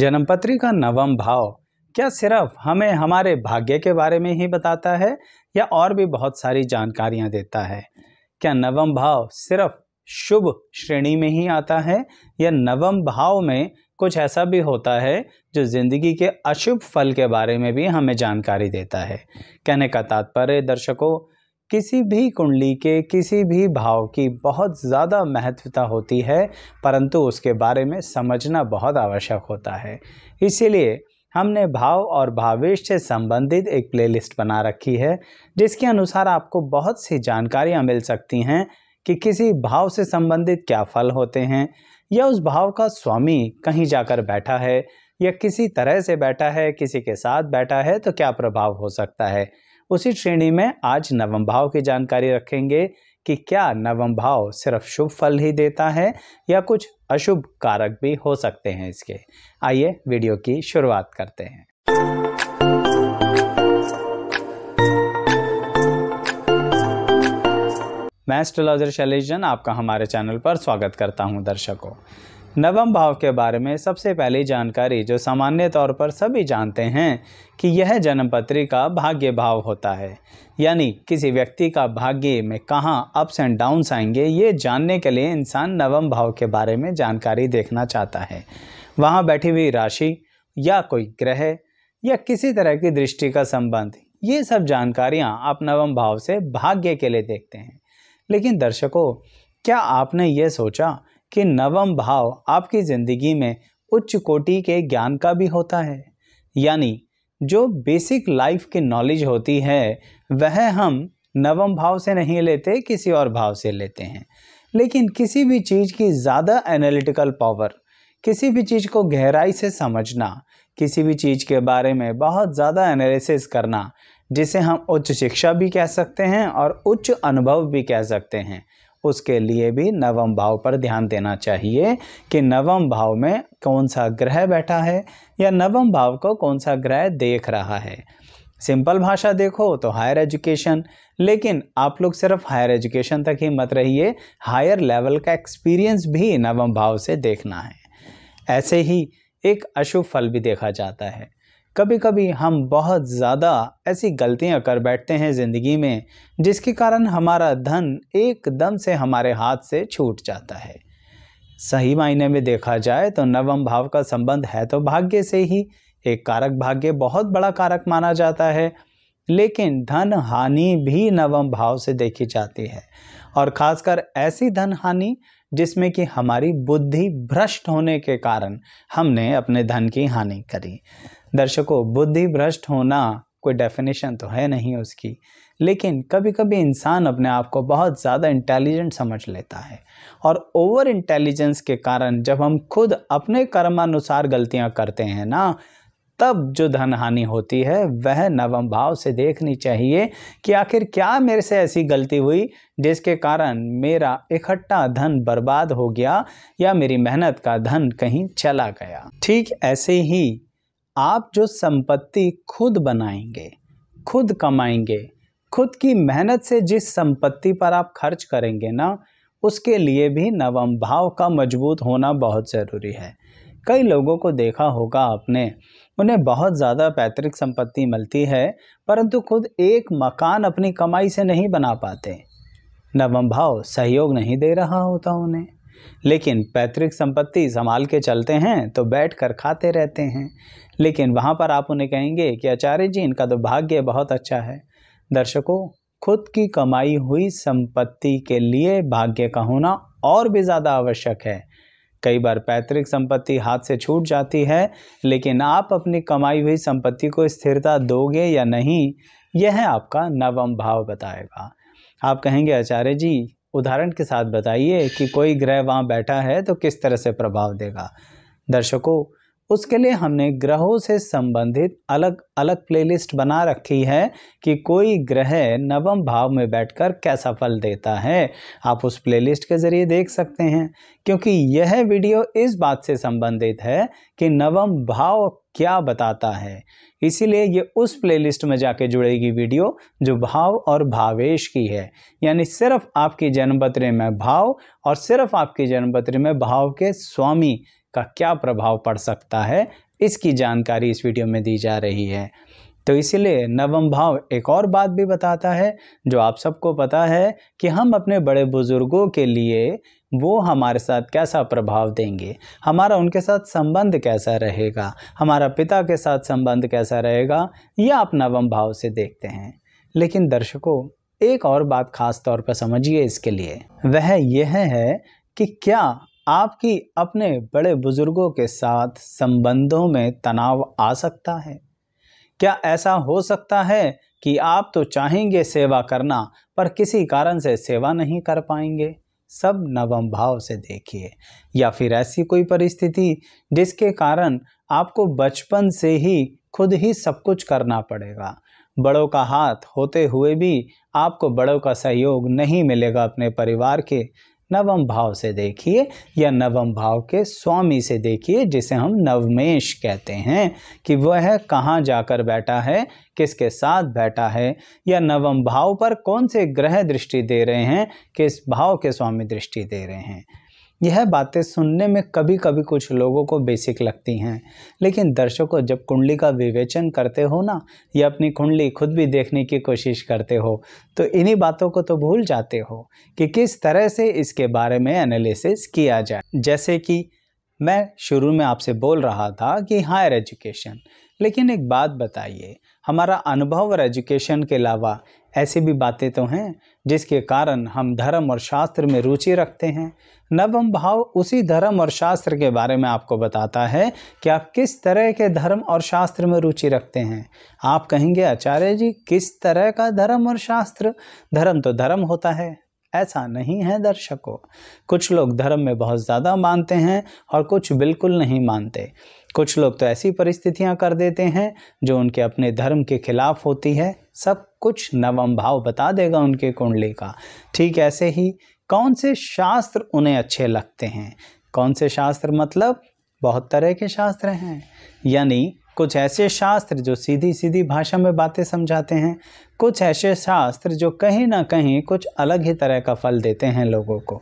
जन्मपत्री का नवम भाव क्या सिर्फ हमें हमारे भाग्य के बारे में ही बताता है या और भी बहुत सारी जानकारियां देता है क्या नवम भाव सिर्फ शुभ श्रेणी में ही आता है या नवम भाव में कुछ ऐसा भी होता है जो ज़िंदगी के अशुभ फल के बारे में भी हमें जानकारी देता है कहने का तात्पर्य दर्शकों किसी भी कुंडली के किसी भी भाव की बहुत ज़्यादा महत्वता होती है परंतु उसके बारे में समझना बहुत आवश्यक होता है इसीलिए हमने भाव और भावेश से संबंधित एक प्लेलिस्ट बना रखी है जिसके अनुसार आपको बहुत सी जानकारियाँ मिल सकती हैं कि किसी भाव से संबंधित क्या फल होते हैं या उस भाव का स्वामी कहीं जाकर बैठा है या किसी तरह से बैठा है किसी के साथ बैठा है तो क्या प्रभाव हो सकता है उसी श्रेणी में आज नवम भाव की जानकारी रखेंगे कि क्या नवम भाव सिर्फ शुभ फल ही देता है या कुछ अशुभ कारक भी हो सकते हैं इसके आइए वीडियो की शुरुआत करते हैं मैं एस्ट्रोलॉजर शैलेश जन आपका हमारे चैनल पर स्वागत करता हूं दर्शकों नवम भाव के बारे में सबसे पहली जानकारी जो सामान्य तौर पर सभी जानते हैं कि यह जन्मपत्री का भाग्य भाव होता है यानी किसी व्यक्ति का भाग्य में कहाँ अप्स एंड डाउन्स आएंगे ये जानने के लिए इंसान नवम भाव के बारे में जानकारी देखना चाहता है वहाँ बैठी हुई राशि या कोई ग्रह या किसी तरह की दृष्टि का संबंध ये सब जानकारियाँ आप नवम भाव से भाग्य के लिए देखते हैं लेकिन दर्शकों क्या आपने ये सोचा कि नवम भाव आपकी ज़िंदगी में उच्च कोटि के ज्ञान का भी होता है यानी जो बेसिक लाइफ की नॉलेज होती है वह हम नवम भाव से नहीं लेते किसी और भाव से लेते हैं लेकिन किसी भी चीज़ की ज़्यादा एनालिटिकल पावर किसी भी चीज़ को गहराई से समझना किसी भी चीज़ के बारे में बहुत ज़्यादा एनालिसिस करना जिसे हम उच्च शिक्षा भी कह सकते हैं और उच्च अनुभव भी कह सकते हैं उसके लिए भी नवम भाव पर ध्यान देना चाहिए कि नवम भाव में कौन सा ग्रह बैठा है या नवम भाव को कौन सा ग्रह देख रहा है सिंपल भाषा देखो तो हायर एजुकेशन लेकिन आप लोग सिर्फ हायर एजुकेशन तक ही मत रहिए हायर लेवल का एक्सपीरियंस भी नवम भाव से देखना है ऐसे ही एक अशुभ फल भी देखा जाता है कभी कभी हम बहुत ज़्यादा ऐसी गलतियां कर बैठते हैं ज़िंदगी में जिसके कारण हमारा धन एकदम से हमारे हाथ से छूट जाता है सही मायने में देखा जाए तो नवम भाव का संबंध है तो भाग्य से ही एक कारक भाग्य बहुत बड़ा कारक माना जाता है लेकिन धन हानि भी नवम भाव से देखी जाती है और खासकर ऐसी धन हानि जिसमें कि हमारी बुद्धि भ्रष्ट होने के कारण हमने अपने धन की हानि करी दर्शकों बुद्धि भ्रष्ट होना कोई डेफिनेशन तो है नहीं उसकी लेकिन कभी कभी इंसान अपने आप को बहुत ज़्यादा इंटेलिजेंट समझ लेता है और ओवर इंटेलिजेंस के कारण जब हम खुद अपने कर्मानुसार गलतियाँ करते हैं ना तब जो धन हानि होती है वह नवम भाव से देखनी चाहिए कि आखिर क्या मेरे से ऐसी गलती हुई जिसके कारण मेरा इकट्ठा धन बर्बाद हो गया या मेरी मेहनत का धन कहीं चला गया ठीक ऐसे ही आप जो संपत्ति खुद बनाएंगे खुद कमाएंगे खुद की मेहनत से जिस संपत्ति पर आप खर्च करेंगे ना उसके लिए भी नवम भाव का मजबूत होना बहुत ज़रूरी है कई लोगों को देखा होगा आपने उन्हें बहुत ज़्यादा पैतृक संपत्ति मिलती है परंतु खुद एक मकान अपनी कमाई से नहीं बना पाते नवम भाव सहयोग नहीं दे रहा होता उन्हें लेकिन पैतृक संपत्ति संभाल के चलते हैं तो बैठ कर खाते रहते हैं लेकिन वहाँ पर आप उन्हें कहेंगे कि आचार्य जी इनका तो भाग्य बहुत अच्छा है दर्शकों खुद की कमाई हुई संपत्ति के लिए भाग्य का होना और भी ज़्यादा आवश्यक है कई बार पैतृक संपत्ति हाथ से छूट जाती है लेकिन आप अपनी कमाई हुई संपत्ति को स्थिरता दोगे या नहीं यह आपका नवम भाव बताएगा आप कहेंगे आचार्य जी उदाहरण के साथ बताइए कि कोई ग्रह वहाँ बैठा है तो किस तरह से प्रभाव देगा दर्शकों उसके लिए हमने ग्रहों से संबंधित अलग अलग प्लेलिस्ट बना रखी है कि कोई ग्रह नवम भाव में बैठकर कैसा फल देता है आप उस प्लेलिस्ट के ज़रिए देख सकते हैं क्योंकि यह वीडियो इस बात से संबंधित है कि नवम भाव क्या बताता है इसीलिए ये उस प्लेलिस्ट में जाके जुड़ेगी वीडियो जो भाव और भावेश की है यानी सिर्फ आपकी जन्मपत्री में भाव और सिर्फ आपकी जन्मपत्री में भाव के स्वामी का क्या प्रभाव पड़ सकता है इसकी जानकारी इस वीडियो में दी जा रही है तो इसलिए नवम भाव एक और बात भी बताता है जो आप सबको पता है कि हम अपने बड़े बुज़ुर्गों के लिए वो हमारे साथ कैसा प्रभाव देंगे हमारा उनके साथ संबंध कैसा रहेगा हमारा पिता के साथ संबंध कैसा रहेगा यह आप नवम भाव से देखते हैं लेकिन दर्शकों एक और बात खास तौर पर समझिए इसके लिए वह यह है कि क्या आपकी अपने बड़े बुजुर्गों के साथ संबंधों में तनाव आ सकता है क्या ऐसा हो सकता है कि आप तो चाहेंगे सेवा करना पर किसी कारण से सेवा नहीं कर पाएंगे सब नवम भाव से देखिए या फिर ऐसी कोई परिस्थिति जिसके कारण आपको बचपन से ही खुद ही सब कुछ करना पड़ेगा बड़ों का हाथ होते हुए भी आपको बड़ों का सहयोग नहीं मिलेगा अपने परिवार के नवम भाव से देखिए या नवम भाव के स्वामी से देखिए जिसे हम नवमेश कहते हैं कि वह कहाँ जाकर बैठा है किसके साथ बैठा है या नवम भाव पर कौन से ग्रह दृष्टि दे रहे हैं किस भाव के स्वामी दृष्टि दे रहे हैं यह बातें सुनने में कभी कभी कुछ लोगों को बेसिक लगती हैं लेकिन दर्शकों जब कुंडली का विवेचन करते हो ना या अपनी कुंडली खुद भी देखने की कोशिश करते हो तो इन्हीं बातों को तो भूल जाते हो कि किस तरह से इसके बारे में एनालिसिस किया जाए जैसे कि मैं शुरू में आपसे बोल रहा था कि हायर एजुकेशन लेकिन एक बात बताइए हमारा अनुभव और एजुकेशन के अलावा ऐसी भी बातें तो हैं जिसके कारण हम धर्म और शास्त्र में रुचि रखते हैं नवम भाव उसी धर्म और शास्त्र के बारे में आपको बताता है कि आप किस तरह के धर्म और शास्त्र में रुचि रखते हैं आप कहेंगे आचार्य जी किस तरह का धर्म और शास्त्र धर्म तो धर्म होता है ऐसा नहीं है दर्शकों कुछ लोग धर्म में बहुत ज़्यादा मानते हैं और कुछ बिल्कुल नहीं मानते कुछ लोग तो ऐसी परिस्थितियां कर देते हैं जो उनके अपने धर्म के खिलाफ होती है सब कुछ नवम भाव बता देगा उनके कुंडली का ठीक ऐसे ही कौन से शास्त्र उन्हें अच्छे लगते हैं कौन से शास्त्र मतलब बहुत तरह के शास्त्र हैं यानी कुछ ऐसे शास्त्र जो सीधी सीधी भाषा में बातें समझाते हैं कुछ ऐसे शास्त्र जो कहीं ना कहीं कुछ अलग ही तरह का फल देते हैं लोगों को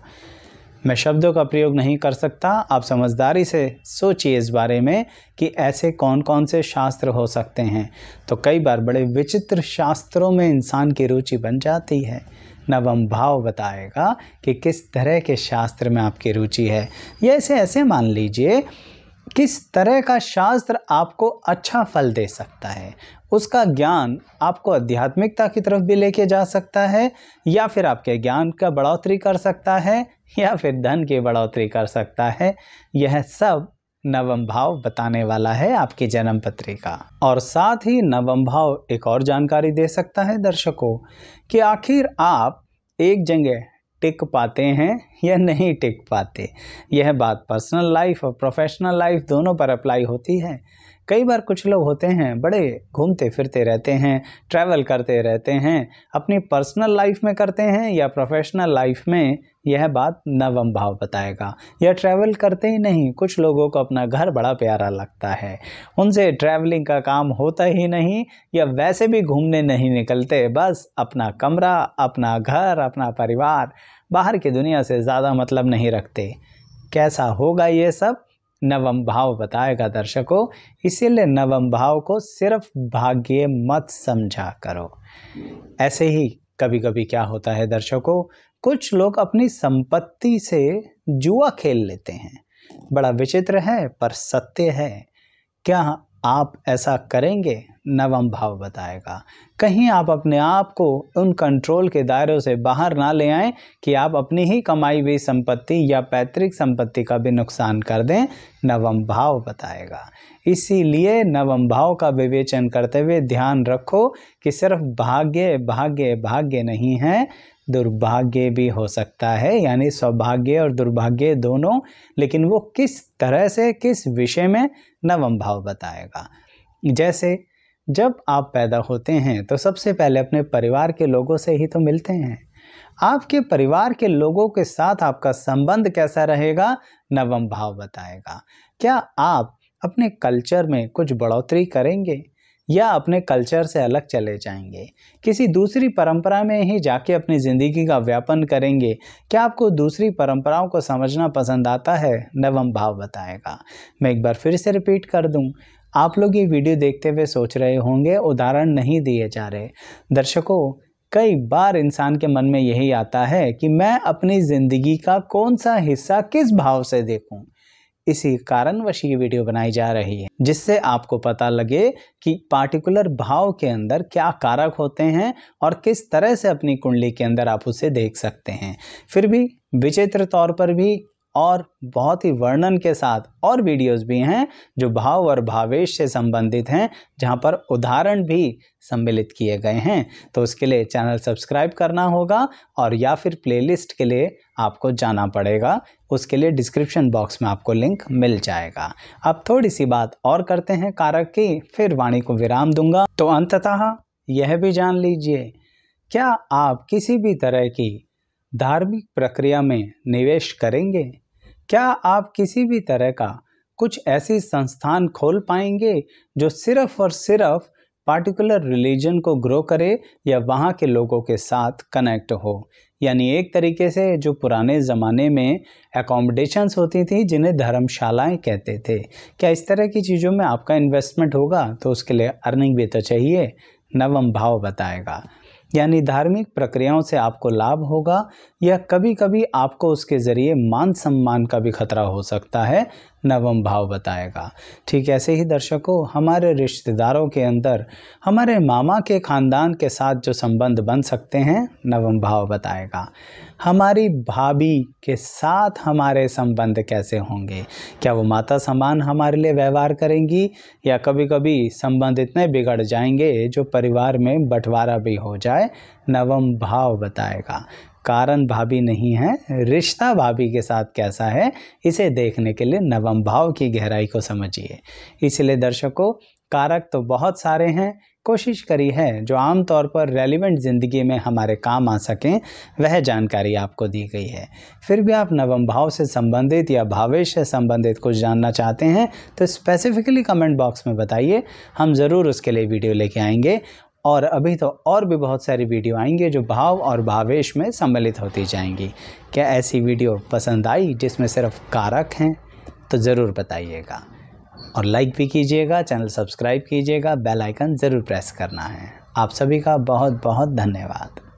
मैं शब्दों का प्रयोग नहीं कर सकता आप समझदारी से सोचिए इस बारे में कि ऐसे कौन कौन से शास्त्र हो सकते हैं तो कई बार बड़े विचित्र शास्त्रों में इंसान की रुचि बन जाती है नवम भाव बताएगा कि किस तरह के शास्त्र में आपकी रुचि है या इसे ऐसे मान लीजिए किस तरह का शास्त्र आपको अच्छा फल दे सकता है उसका ज्ञान आपको आध्यात्मिकता की तरफ भी लेके जा सकता है या फिर आपके ज्ञान का बढ़ोतरी कर सकता है या फिर धन की बढ़ोतरी कर सकता है यह सब नवम भाव बताने वाला है आपकी जन्म पत्रिका और साथ ही नवम भाव एक और जानकारी दे सकता है दर्शकों कि आखिर आप एक जगह टिक पाते हैं या नहीं टिक पाते यह बात पर्सनल लाइफ और प्रोफेशनल लाइफ दोनों पर अप्लाई होती है कई बार कुछ लोग होते हैं बड़े घूमते फिरते रहते हैं ट्रैवल करते रहते हैं अपनी पर्सनल लाइफ में करते हैं या प्रोफेशनल लाइफ में यह बात नवम भाव बताएगा यह ट्रैवल करते ही नहीं कुछ लोगों को अपना घर बड़ा प्यारा लगता है उनसे ट्रैवलिंग का काम होता ही नहीं या वैसे भी घूमने नहीं निकलते बस अपना कमरा अपना घर अपना परिवार बाहर की दुनिया से ज़्यादा मतलब नहीं रखते कैसा होगा ये सब नवम भाव बताएगा दर्शकों इसीलिए नवम भाव को सिर्फ भाग्य मत समझा करो ऐसे ही कभी कभी क्या होता है दर्शकों कुछ लोग अपनी संपत्ति से जुआ खेल लेते हैं बड़ा विचित्र है पर सत्य है क्या आप ऐसा करेंगे नवम भाव बताएगा कहीं आप अपने आप को उन कंट्रोल के दायरों से बाहर ना ले आएं कि आप अपनी ही कमाई हुई संपत्ति या पैतृक संपत्ति का भी नुकसान कर दें नवम भाव बताएगा इसीलिए नवम भाव का विवेचन करते हुए ध्यान रखो कि सिर्फ भाग्य भाग्य भाग्य नहीं है दुर्भाग्य भी हो सकता है यानी सौभाग्य और दुर्भाग्य दोनों लेकिन वो किस तरह से किस विषय में नवम भाव बताएगा जैसे जब आप पैदा होते हैं तो सबसे पहले अपने परिवार के लोगों से ही तो मिलते हैं आपके परिवार के लोगों के साथ आपका संबंध कैसा रहेगा नवम भाव बताएगा क्या आप अपने कल्चर में कुछ बढ़ोतरी करेंगे या अपने कल्चर से अलग चले जाएंगे किसी दूसरी परंपरा में ही जाके अपनी ज़िंदगी का व्यापन करेंगे क्या आपको दूसरी परंपराओं को समझना पसंद आता है नवम भाव बताएगा मैं एक बार फिर से रिपीट कर दूँ आप लोग ये वीडियो देखते हुए सोच रहे होंगे उदाहरण नहीं दिए जा रहे दर्शकों कई बार इंसान के मन में यही आता है कि मैं अपनी ज़िंदगी का कौन सा हिस्सा किस भाव से देखूं इसी कारणवश ये वीडियो बनाई जा रही है जिससे आपको पता लगे कि पार्टिकुलर भाव के अंदर क्या कारक होते हैं और किस तरह से अपनी कुंडली के अंदर आप उसे देख सकते हैं फिर भी विचित्र तौर पर भी और बहुत ही वर्णन के साथ और वीडियोस भी हैं जो भाव और भावेश से संबंधित हैं जहां पर उदाहरण भी सम्मिलित किए गए हैं तो उसके लिए चैनल सब्सक्राइब करना होगा और या फिर प्लेलिस्ट के लिए आपको जाना पड़ेगा उसके लिए डिस्क्रिप्शन बॉक्स में आपको लिंक मिल जाएगा अब थोड़ी सी बात और करते हैं कारक की फिर वाणी को विराम दूंगा तो अंततः यह भी जान लीजिए क्या आप किसी भी तरह की धार्मिक प्रक्रिया में निवेश करेंगे क्या आप किसी भी तरह का कुछ ऐसी संस्थान खोल पाएंगे जो सिर्फ और सिर्फ पार्टिकुलर रिलीजन को ग्रो करे या वहाँ के लोगों के साथ कनेक्ट हो यानी एक तरीके से जो पुराने ज़माने में एकोमोडेशंस होती थी जिन्हें धर्मशालाएं कहते थे क्या इस तरह की चीज़ों में आपका इन्वेस्टमेंट होगा तो उसके लिए अर्निंग भी तो चाहिए नवम भाव बताएगा यानी धार्मिक प्रक्रियाओं से आपको लाभ होगा या कभी कभी आपको उसके ज़रिए मान सम्मान का भी खतरा हो सकता है नवम भाव बताएगा ठीक ऐसे ही दर्शकों हमारे रिश्तेदारों के अंदर हमारे मामा के ख़ानदान के साथ जो संबंध बन सकते हैं नवम भाव बताएगा हमारी भाभी के साथ हमारे संबंध कैसे होंगे क्या वो माता समान हमारे लिए व्यवहार करेंगी या कभी कभी संबंध इतने बिगड़ जाएंगे जो परिवार में बंटवारा भी हो जाए नवम भाव बताएगा कारण भाभी नहीं है रिश्ता भाभी के साथ कैसा है इसे देखने के लिए नवम भाव की गहराई को समझिए इसलिए दर्शकों कारक तो बहुत सारे हैं कोशिश करी है जो आम तौर पर रेलिवेंट ज़िंदगी में हमारे काम आ सकें वह जानकारी आपको दी गई है फिर भी आप नवम भाव से संबंधित या भावेश से संबंधित कुछ जानना चाहते हैं तो स्पेसिफिकली कमेंट बॉक्स में बताइए हम ज़रूर उसके लिए वीडियो लेके आएंगे और अभी तो और भी बहुत सारी वीडियो आएंगे जो भाव और भावेश में सम्मिलित होती जाएंगी क्या ऐसी वीडियो पसंद आई जिसमें सिर्फ कारक हैं तो ज़रूर बताइएगा और लाइक भी कीजिएगा चैनल सब्सक्राइब कीजिएगा बेल आइकन ज़रूर प्रेस करना है आप सभी का बहुत बहुत धन्यवाद